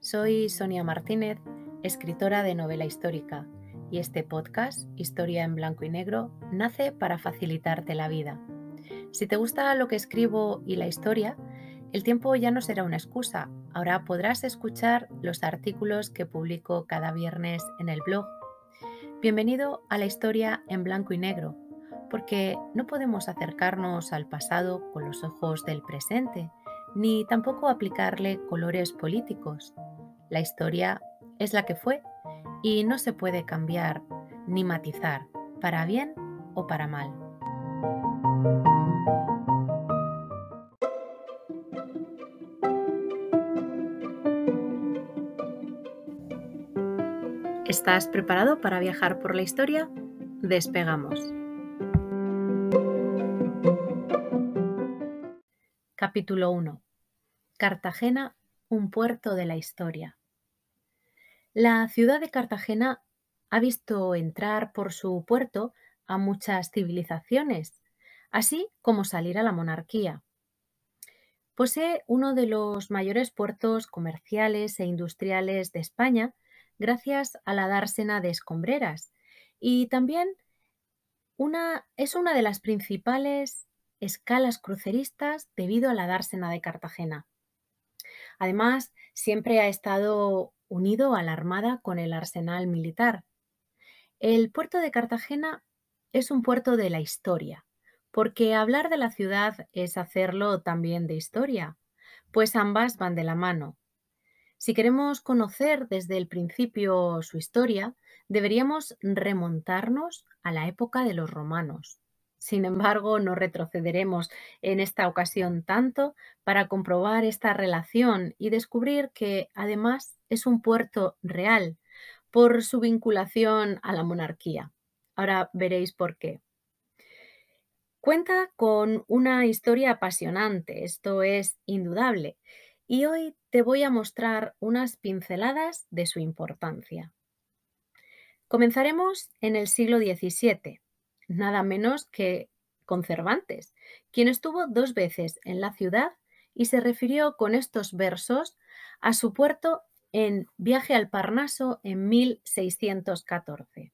Soy Sonia Martínez, escritora de novela histórica, y este podcast, Historia en Blanco y Negro, nace para facilitarte la vida. Si te gusta lo que escribo y la historia, el tiempo ya no será una excusa. Ahora podrás escuchar los artículos que publico cada viernes en el blog. Bienvenido a la historia en blanco y negro, porque no podemos acercarnos al pasado con los ojos del presente, ni tampoco aplicarle colores políticos. La historia es la que fue y no se puede cambiar ni matizar para bien o para mal. ¿Estás preparado para viajar por la historia? Despegamos. Capítulo 1. Cartagena, un puerto de la historia. La ciudad de Cartagena ha visto entrar por su puerto a muchas civilizaciones, así como salir a la monarquía. Posee uno de los mayores puertos comerciales e industriales de España, gracias a la dársena de Escombreras, y también una, es una de las principales escalas cruceristas debido a la dársena de Cartagena. Además, siempre ha estado unido a la Armada con el arsenal militar. El puerto de Cartagena es un puerto de la historia, porque hablar de la ciudad es hacerlo también de historia, pues ambas van de la mano. Si queremos conocer desde el principio su historia, deberíamos remontarnos a la época de los romanos. Sin embargo, no retrocederemos en esta ocasión tanto para comprobar esta relación y descubrir que además es un puerto real por su vinculación a la monarquía. Ahora veréis por qué. Cuenta con una historia apasionante, esto es indudable, y hoy te voy a mostrar unas pinceladas de su importancia. Comenzaremos en el siglo XVII nada menos que con Cervantes, quien estuvo dos veces en la ciudad y se refirió con estos versos a su puerto en Viaje al Parnaso en 1614.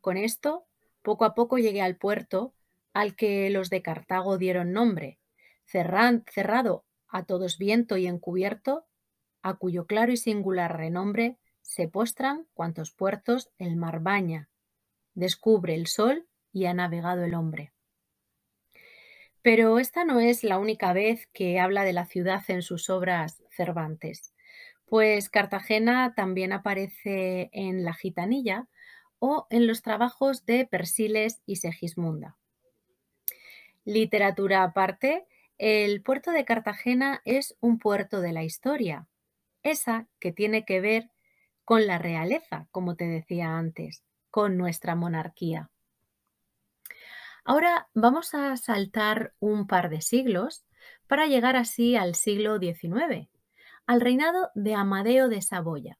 Con esto, poco a poco llegué al puerto al que los de Cartago dieron nombre, cerrado a todos viento y encubierto, a cuyo claro y singular renombre se postran cuantos puertos el mar baña, descubre el sol y ha navegado el hombre. Pero esta no es la única vez que habla de la ciudad en sus obras Cervantes, pues Cartagena también aparece en La Gitanilla o en los trabajos de Persiles y Segismunda. Literatura aparte, el puerto de Cartagena es un puerto de la historia, esa que tiene que ver con la realeza, como te decía antes con nuestra monarquía. Ahora vamos a saltar un par de siglos para llegar así al siglo XIX, al reinado de Amadeo de Saboya,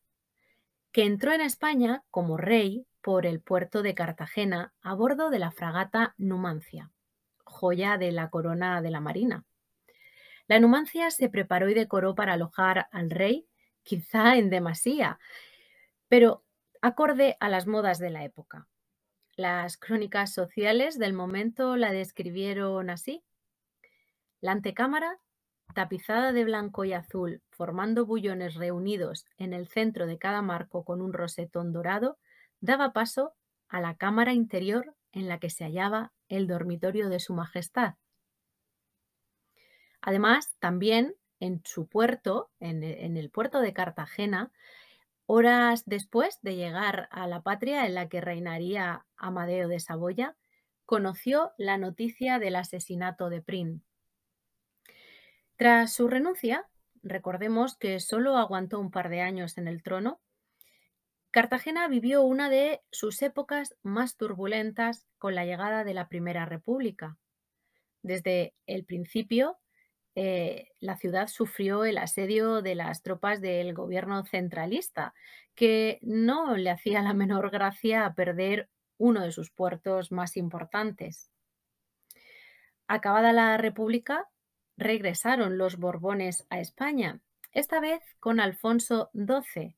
que entró en España como rey por el puerto de Cartagena a bordo de la fragata Numancia, joya de la corona de la Marina. La Numancia se preparó y decoró para alojar al rey, quizá en demasía, pero acorde a las modas de la época. Las crónicas sociales del momento la describieron así. La antecámara, tapizada de blanco y azul, formando bullones reunidos en el centro de cada marco con un rosetón dorado, daba paso a la cámara interior en la que se hallaba el dormitorio de Su Majestad. Además, también en su puerto, en, e, el puerto de Cartagena, Horas después de llegar a la patria en la que reinaría Amadeo de Saboya, conoció la noticia del asesinato de Prín. Tras su renuncia, recordemos que solo aguantó un par de años en el trono, Cartagena vivió una de sus épocas más turbulentas con la llegada de la Primera República. Desde el principio, eh, la ciudad sufrió el asedio de las tropas del gobierno centralista, que no le hacía la menor gracia a perder uno de sus puertos más importantes. Acabada la República, regresaron los Borbones a España, esta vez con Alfonso XII,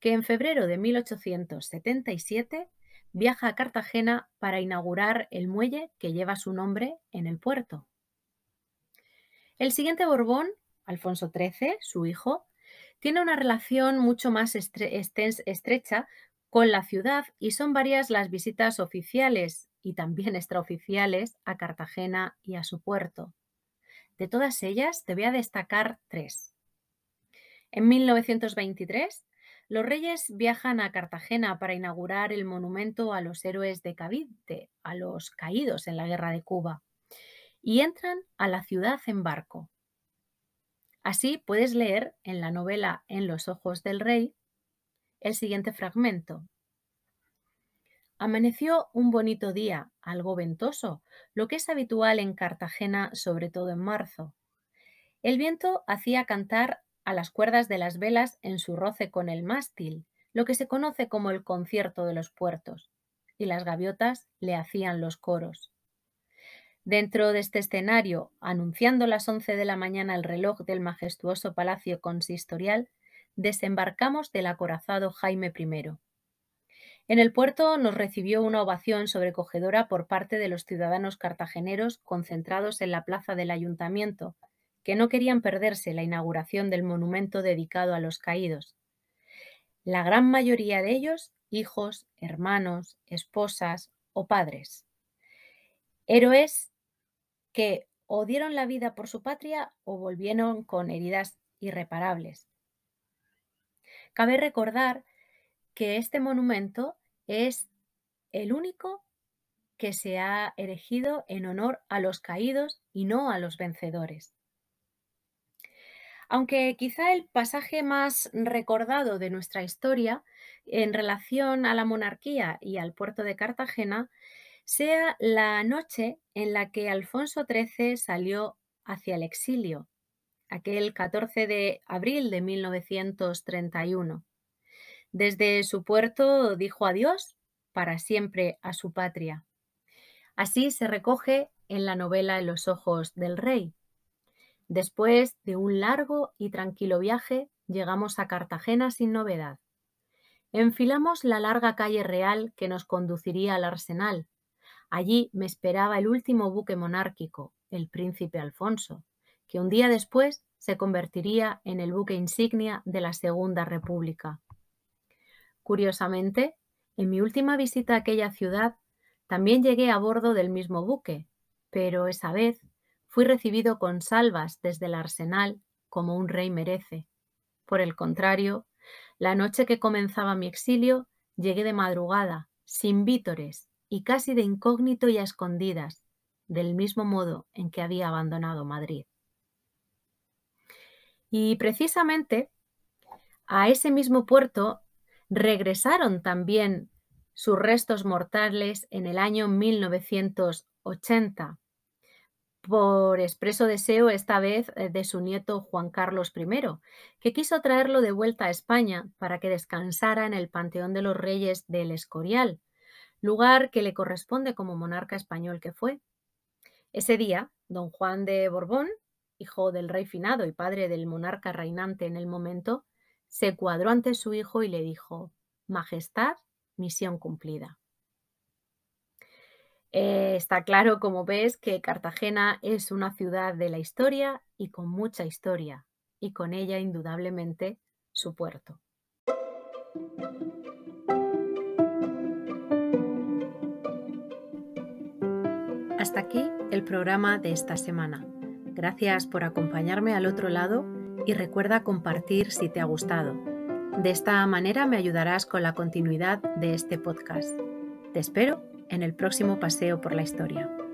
que en febrero de 1877 viaja a Cartagena para inaugurar el muelle que lleva su nombre en el puerto. El siguiente Borbón, Alfonso XIII, su hijo, tiene una relación mucho más estrecha con la ciudad y son varias las visitas oficiales y también extraoficiales a Cartagena y a su puerto. De todas ellas te voy a destacar tres. En 1923, los reyes viajan a Cartagena para inaugurar el monumento a los héroes de Cavite, a los caídos en la guerra de Cuba y entran a la ciudad en barco. Así puedes leer en la novela En los ojos del rey el siguiente fragmento. Amaneció un bonito día, algo ventoso, lo que es habitual en Cartagena, sobre todo en marzo. El viento hacía cantar a las cuerdas de las velas en su roce con el mástil, lo que se conoce como el concierto de los puertos, y las gaviotas le hacían los coros. Dentro de este escenario, anunciando las 11 de la mañana el reloj del majestuoso palacio consistorial, desembarcamos del acorazado Jaime I. En el puerto nos recibió una ovación sobrecogedora por parte de los ciudadanos cartageneros concentrados en la plaza del ayuntamiento, que no querían perderse la inauguración del monumento dedicado a los caídos. La gran mayoría de ellos, hijos, hermanos, esposas o padres héroes que o dieron la vida por su patria o volvieron con heridas irreparables. Cabe recordar que este monumento es el único que se ha erigido en honor a los caídos y no a los vencedores. Aunque quizá el pasaje más recordado de nuestra historia en relación a la monarquía y al puerto de Cartagena sea la noche en la que Alfonso XIII salió hacia el exilio, aquel 14 de abril de 1931. Desde su puerto dijo adiós para siempre a su patria. Así se recoge en la novela los ojos del rey. Después de un largo y tranquilo viaje, llegamos a Cartagena sin novedad. Enfilamos la larga calle real que nos conduciría al arsenal, Allí me esperaba el último buque monárquico, el príncipe Alfonso, que un día después se convertiría en el buque insignia de la Segunda República. Curiosamente, en mi última visita a aquella ciudad, también llegué a bordo del mismo buque, pero esa vez fui recibido con salvas desde el arsenal como un rey merece. Por el contrario, la noche que comenzaba mi exilio, llegué de madrugada, sin vítores, y casi de incógnito y a escondidas, del mismo modo en que había abandonado Madrid. Y precisamente a ese mismo puerto regresaron también sus restos mortales en el año 1980, por expreso deseo esta vez eh, de su nieto Juan Carlos I, que quiso traerlo de vuelta a España para que descansara en el Panteón de los Reyes del Escorial, lugar que le corresponde como monarca español que fue. Ese día, don Juan de Borbón, hijo del rey finado y padre del monarca reinante en el momento, se cuadró ante su hijo y le dijo, Majestad, misión cumplida. Eh, está claro, como ves, que Cartagena es una ciudad de la historia y con mucha historia, y con ella indudablemente su puerto. Hasta aquí el programa de esta semana. Gracias por acompañarme al otro lado y recuerda compartir si te ha gustado. De esta manera me ayudarás con la continuidad de este podcast. Te espero en el próximo paseo por la historia.